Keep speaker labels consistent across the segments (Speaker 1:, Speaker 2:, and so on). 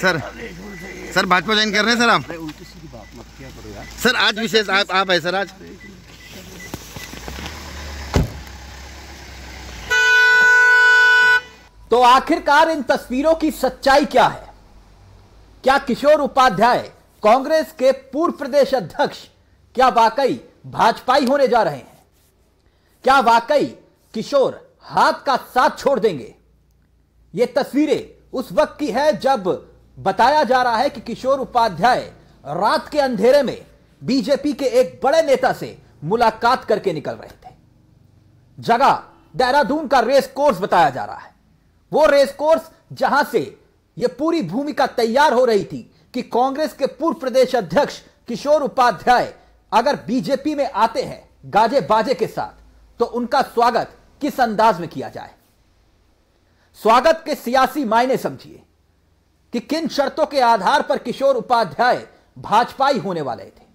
Speaker 1: sir sir Bhajpa join कर रहे हैं सर
Speaker 2: आप सर आज विशेष आप आप है सर आज तो आखिरकार इन तस्वीरों की सच्चाई क्या है क्या किशोर उपाध्याय कांग्रेस के पूर्व प्रदेश अध्यक्ष क्या वाकई भाजपाई होने जा रहे हैं क्या वाकई किशोर हाथ का साथ छोड़ देंगे ये तस्वीरें उस वक्त की है जब बताया जा रहा है कि किशोर उपाध्याय रात के अंधेरे में बीजेपी के एक बड़े नेता से मुलाकात करके निकल रहे थे जगह देहरादून का रेस कोर्स बताया जा रहा है वो रेस कोर्स जहां से यह पूरी भूमिका तैयार हो रही थी कि कांग्रेस के पूर्व प्रदेश अध्यक्ष किशोर उपाध्याय अगर बीजेपी में आते हैं गाजे बाजे के साथ तो उनका स्वागत किस अंदाज में किया जाए स्वागत के सियासी मायने समझिए कि किन शर्तों के आधार पर किशोर उपाध्याय भाजपाई होने वाले थे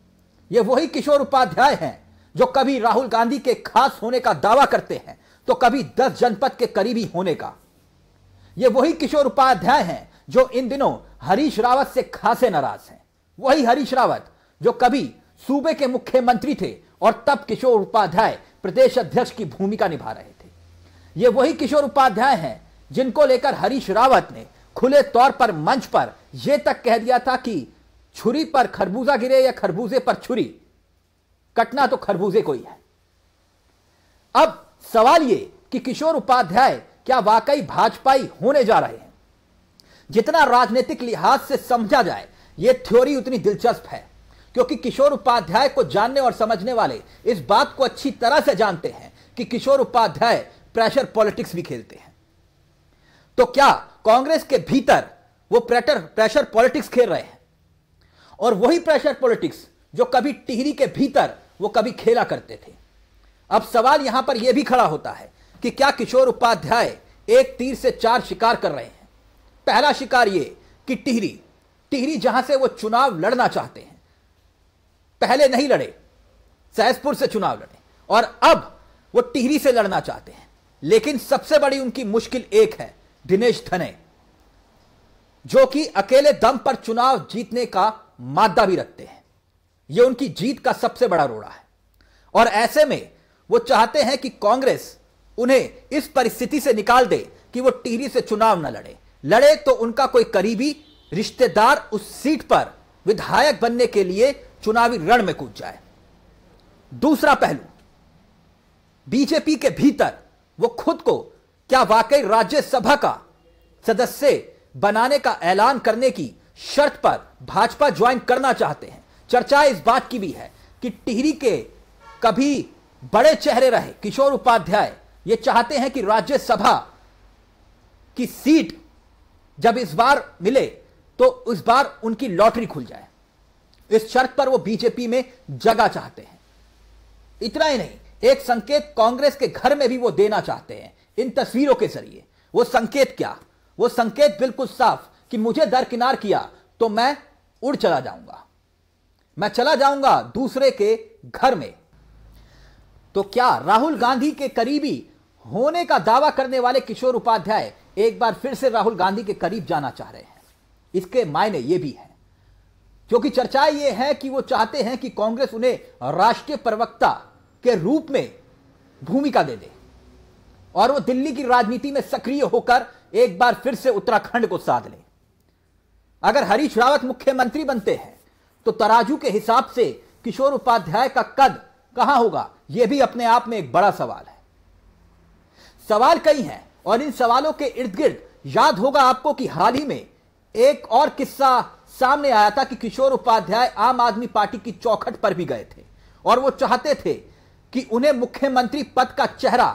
Speaker 2: ये वही किशोर उपाध्याय हैं जो कभी राहुल गांधी के खास होने का दावा करते हैं तो कभी दस जनपद के करीबी होने का ये वही किशोर उपाध्याय हैं जो इन दिनों हरीश रावत से खासे नाराज हैं वही हरीश रावत जो कभी सूबे के मुख्यमंत्री थे और तब किशोर उपाध्याय प्रदेश अध्यक्ष की भूमिका निभा रहे थे ये वही किशोर उपाध्याय हैं जिनको लेकर हरीश रावत ने खुले तौर पर मंच पर यह तक कह दिया था कि छुरी पर खरबूजा गिरे या खरबूजे पर छुरी कटना तो खरबूजे को ही है अब सवाल यह कि किशोर उपाध्याय क्या वाकई भाजपाई होने जा रहे हैं जितना राजनीतिक लिहाज से समझा जाए यह थ्योरी उतनी दिलचस्प है क्योंकि किशोर उपाध्याय को जानने और समझने वाले इस बात को अच्छी तरह से जानते हैं कि किशोर उपाध्याय प्रेशर पॉलिटिक्स भी खेलते हैं तो क्या कांग्रेस के भीतर वो प्रेटर प्रेशर पॉलिटिक्स खेल रहे हैं और वही प्रेशर पॉलिटिक्स जो कभी टिहरी के भीतर वो कभी खेला करते थे अब सवाल यहां पर यह भी खड़ा होता है कि क्या किशोर उपाध्याय एक तीर से चार शिकार कर रहे हैं पहला शिकार ये कि टिहरी टिहरी जहां से वो चुनाव लड़ना चाहते हैं पहले नहीं लड़े सहजपुर से चुनाव लड़े और अब वो टिहरी से लड़ना चाहते हैं लेकिन सबसे बड़ी उनकी मुश्किल एक है दिनेश धने जो कि अकेले दम पर चुनाव जीतने का मादा भी रखते हैं यह उनकी जीत का सबसे बड़ा रोड़ा है और ऐसे में वो चाहते हैं कि कांग्रेस उन्हें इस परिस्थिति से निकाल दे कि वो टिहरी से चुनाव न लड़े लड़े तो उनका कोई करीबी रिश्तेदार उस सीट पर विधायक बनने के लिए चुनावी रण में कूद जाए दूसरा पहलू बीजेपी के भीतर वो खुद को क्या वाकई राज्यसभा का सदस्य बनाने का ऐलान करने की शर्त पर भाजपा ज्वाइन करना चाहते हैं चर्चा इस बात की भी है कि टिहरी के कभी बड़े चेहरे रहे किशोर उपाध्याय ये चाहते हैं कि राज्यसभा की सीट जब इस बार मिले तो उस बार उनकी लॉटरी खुल जाए इस शर्त पर वो बीजेपी में जगह चाहते हैं इतना ही नहीं एक संकेत कांग्रेस के घर में भी वो देना चाहते हैं इन तस्वीरों के जरिए वो संकेत क्या वो संकेत बिल्कुल साफ कि मुझे दरकिनार किया तो मैं उड़ चला जाऊंगा मैं चला जाऊंगा दूसरे के घर में तो क्या राहुल गांधी के करीबी होने का दावा करने वाले किशोर उपाध्याय एक बार फिर से राहुल गांधी के करीब जाना चाह रहे हैं इसके मायने ये भी हैं क्योंकि चर्चा ये है कि वो चाहते हैं कि कांग्रेस उन्हें राष्ट्रीय प्रवक्ता के रूप में भूमिका दे दे और वो दिल्ली की राजनीति में सक्रिय होकर एक बार फिर से उत्तराखंड को साध ले अगर हरीश रावत मुख्यमंत्री बनते हैं तो तराजू के हिसाब से किशोर उपाध्याय का कद कहां होगा यह भी अपने आप में एक बड़ा सवाल है सवाल कई हैं और इन सवालों के इर्द गिर्द याद होगा आपको कि हाल ही में एक और किस्सा सामने आया था कि किशोर उपाध्याय आम आदमी पार्टी की चौखट पर भी गए थे और वो चाहते थे कि उन्हें मुख्यमंत्री पद का चेहरा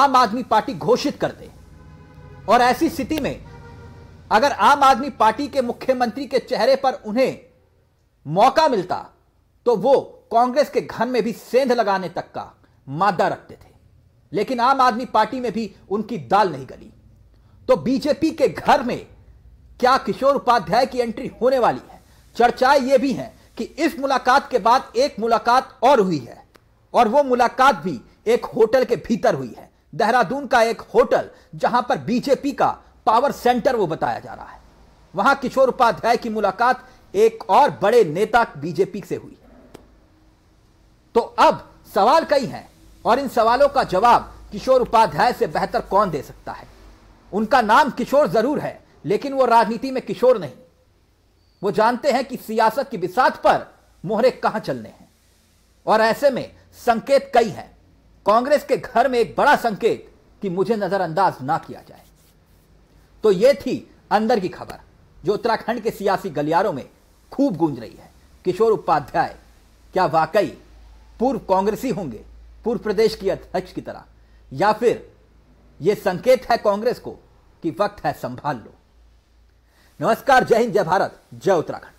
Speaker 2: आम आदमी पार्टी घोषित कर दे और ऐसी स्थिति में अगर आम आदमी पार्टी के मुख्यमंत्री के चेहरे पर उन्हें मौका मिलता तो वो कांग्रेस के घन में भी सेंध लगाने तक का मादा रखते थे लेकिन आम आदमी पार्टी में भी उनकी दाल नहीं गली तो बीजेपी के घर में क्या किशोर उपाध्याय की एंट्री होने वाली है चर्चाएं यह भी हैं कि इस मुलाकात के बाद एक मुलाकात और हुई है और वो मुलाकात भी एक होटल के भीतर हुई है देहरादून का एक होटल जहां पर बीजेपी का पावर सेंटर वो बताया जा रहा है वहां किशोर उपाध्याय की मुलाकात एक और बड़े नेता बीजेपी से हुई तो अब सवाल कई हैं और इन सवालों का जवाब किशोर उपाध्याय से बेहतर कौन दे सकता है उनका नाम किशोर जरूर है लेकिन वो राजनीति में किशोर नहीं वो जानते हैं कि सियासत की बिसात पर मोहरे कहां चलने हैं और ऐसे में संकेत कई हैं कांग्रेस के घर में एक बड़ा संकेत कि मुझे नजरअंदाज ना किया जाए तो यह थी अंदर की खबर जो उत्तराखंड के सियासी गलियारों में खूब गूंज रही है किशोर उपाध्याय क्या वाकई पूर्व कांग्रेसी होंगे पूर्व प्रदेश की अध्यक्ष की तरह या फिर यह संकेत है कांग्रेस को कि वक्त है संभाल लो नमस्कार जय हिंद जय भारत जय उत्तराखंड